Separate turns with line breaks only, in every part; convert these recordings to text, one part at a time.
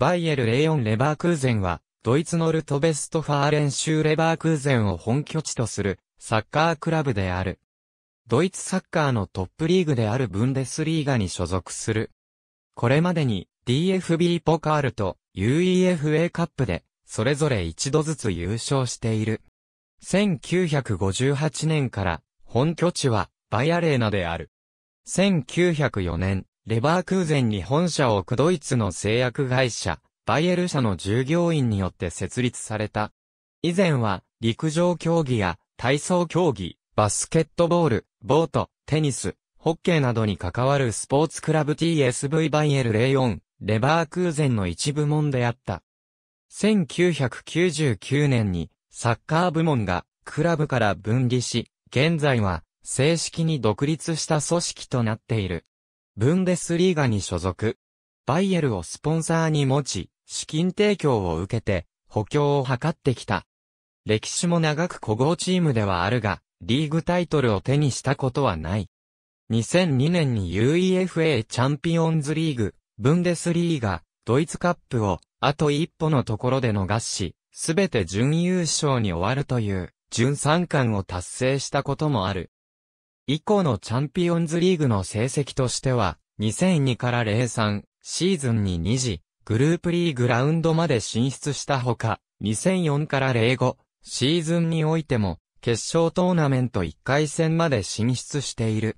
バイエル・レイオン・レバークーゼンは、ドイツのルトベストファーレン州レバークーゼンを本拠地とするサッカークラブである。ドイツサッカーのトップリーグであるブンデスリーガに所属する。これまでに DFB ポカールと UEFA カップでそれぞれ一度ずつ優勝している。1958年から本拠地はバイアレーナである。1904年、レバークーゼンに本社を置くドイツの製薬会社、バイエル社の従業員によって設立された。以前は、陸上競技や体操競技、バスケットボール、ボート、テニス、ホッケーなどに関わるスポーツクラブ TSV バイエル04、レバークーゼンの一部門であった。1999年にサッカー部門がクラブから分離し、現在は正式に独立した組織となっている。ブンデスリーガに所属。バイエルをスポンサーに持ち、資金提供を受けて、補強を図ってきた。歴史も長く古豪チームではあるが、リーグタイトルを手にしたことはない。2002年に UEFA チャンピオンズリーグ、ブンデスリーガ、ドイツカップを、あと一歩のところで逃し、すべて準優勝に終わるという、準三冠を達成したこともある。以降のチャンピオンズリーグの成績としては、2002から03シーズンに2次、グループリーグラウンドまで進出したほか、2004から05シーズンにおいても、決勝トーナメント1回戦まで進出している。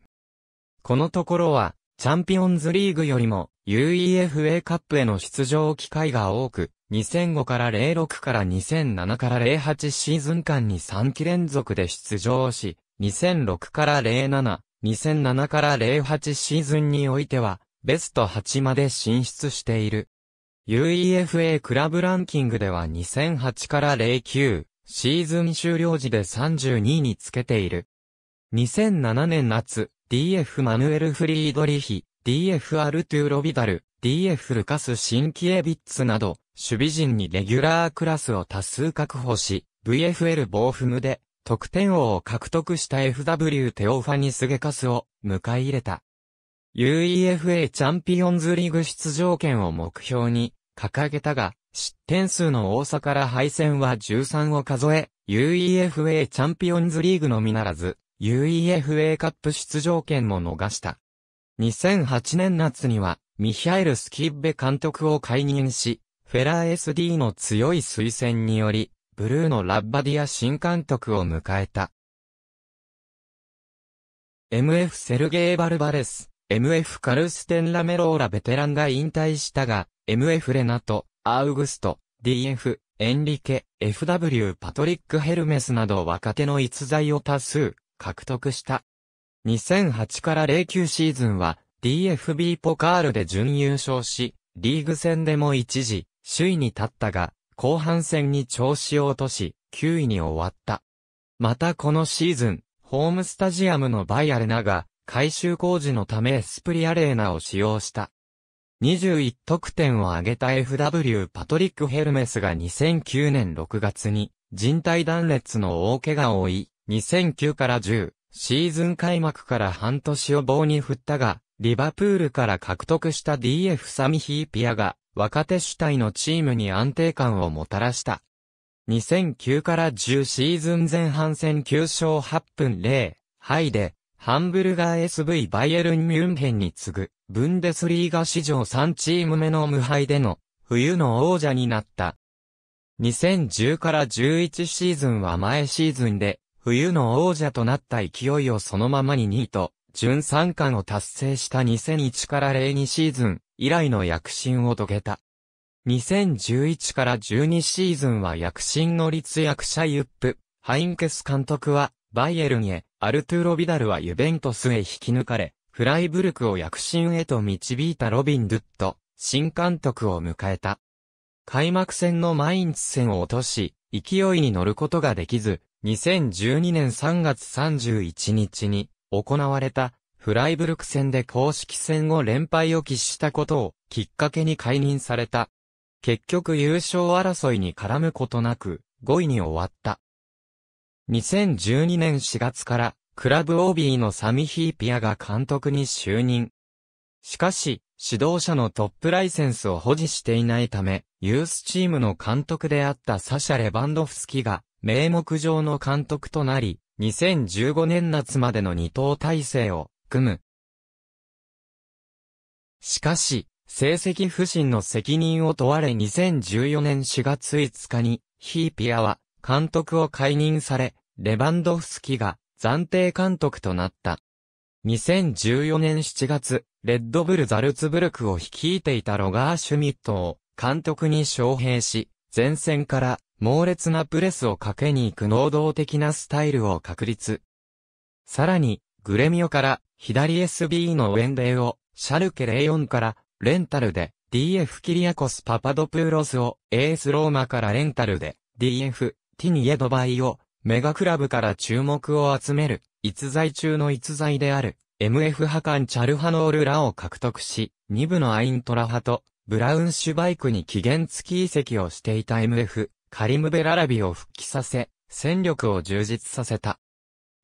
このところは、チャンピオンズリーグよりも UEFA カップへの出場機会が多く、2005から06から2007から08シーズン間に3期連続で出場し、2006から07、2007から08シーズンにおいては、ベスト8まで進出している。UEFA クラブランキングでは2008から09、シーズン終了時で32位につけている。2007年夏、DF マヌエル・フリードリヒ、DF アルトゥーロ・ビダル、DF ルカス・シンキエビッツなど、守備陣にレギュラークラスを多数確保し、VFL ボーフムで得点王を獲得した FW テオファニス・ゲカスを迎え入れた。UEFA チャンピオンズリーグ出場権を目標に掲げたが、失点数の多さから敗戦は13を数え、UEFA チャンピオンズリーグのみならず、UEFA カップ出場権も逃した。2008年夏には、ミヒャエル・スキッベ監督を解任し、フェラー SD の強い推薦により、ブルーのラッバディア新監督を迎えた。MF セルゲイ・バルバレス、MF カルステン・ラメローラベテランが引退したが、MF レナト、アウグスト、DF、エンリケ、FW パトリック・ヘルメスなど若手の逸材を多数獲得した。2008から09シーズンは DFB ポカールで準優勝し、リーグ戦でも一時首位に立ったが、後半戦に調子を落とし、9位に終わった。またこのシーズン、ホームスタジアムのバイアレナが、改修工事のためエスプリアレーナを使用した。21得点を挙げた FW パトリック・ヘルメスが2009年6月に人体断裂の大怪我を負い、2009から10シーズン開幕から半年を棒に振ったが、リバプールから獲得した DF サミヒーピアが若手主体のチームに安定感をもたらした。2009から10シーズン前半戦9勝8分0、敗で、ハンブルガー SV バイエルン・ミュンヘンに次ぐ、ブンデスリーガ史上3チーム目の無敗での、冬の王者になった。2010から11シーズンは前シーズンで、冬の王者となった勢いをそのままに2位と、準3冠を達成した2001から02シーズン、以来の躍進を遂げた。2011から12シーズンは躍進の立役者ユップ、ハインケス監督は、バイエルンへ、アルトゥーロ・ビダルはユベントスへ引き抜かれ、フライブルクを躍進へと導いたロビン・ドゥット、新監督を迎えた。開幕戦のマインツ戦を落とし、勢いに乗ることができず、2012年3月31日に行われたフライブルク戦で公式戦を連敗を喫したことをきっかけに解任された。結局優勝争いに絡むことなく5位に終わった。2012年4月からクラブ OB のサミヒーピアが監督に就任。しかし、指導者のトップライセンスを保持していないため、ユースチームの監督であったサシャ・レバンドフスキが、名目上の監督となり、2015年夏までの二等体制を組む。しかし、成績不振の責任を問われ2014年4月5日に、ヒーピアは監督を解任され、レバンドフスキが暫定監督となった。2014年7月、レッドブル・ザルツブルクを率いていたロガー・シュミットを監督に招聘し、前線から猛烈なプレスをかけに行く能動的なスタイルを確立。さらに、グレミオから左 SB のウェンデーを、シャルケ04から、レンタルで、DF キリアコス・パパドプーロスを、エースローマからレンタルで、DF、ティニエドバイを、メガクラブから注目を集める、逸材中の逸材である、MF ハカン・チャルハノールらを獲得し、2部のアイントラ派と、ブラウンシュバイクに期限付き移籍をしていた MF、カリムベララビを復帰させ、戦力を充実させた。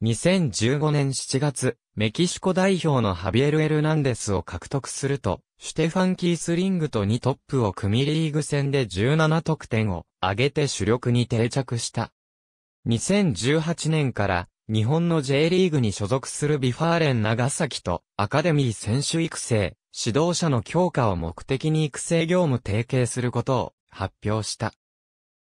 2015年7月、メキシコ代表のハビエル・エルナンデスを獲得すると、シュテファン・キースリングと2トップを組みリーグ戦で17得点を上げて主力に定着した。2018年から日本の J リーグに所属するビファーレン長崎とアカデミー選手育成、指導者の強化を目的に育成業務提携することを発表した。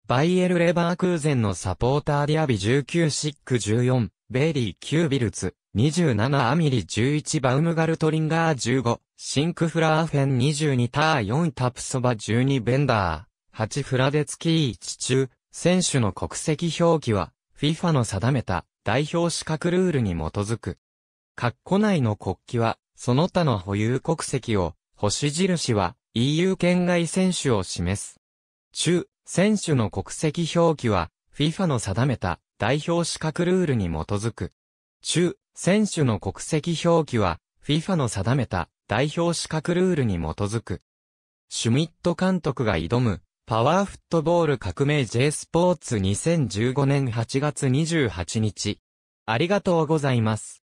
バイエル・レバークーゼンのサポーターディアビ19-14ベイリー9ビルツ、27アミリ11バウムガルトリンガー15、シンクフラーフェン22ター4タプソバ12ベンダー、8フラデツキー1中、選手の国籍表記は、FIFA の定めた代表資格ルールに基づく。括弧内の国旗は、その他の保有国籍を、星印は EU 圏外選手を示す。中、選手の国籍表記は、FIFA の定めた代表資格ルールに基づく。中、選手の国籍表記は、FIFA の定めた代表資格ルールに基づく。シュミット監督が挑む、パワーフットボール革命 J スポーツ2015年8月28日。ありがとうございます。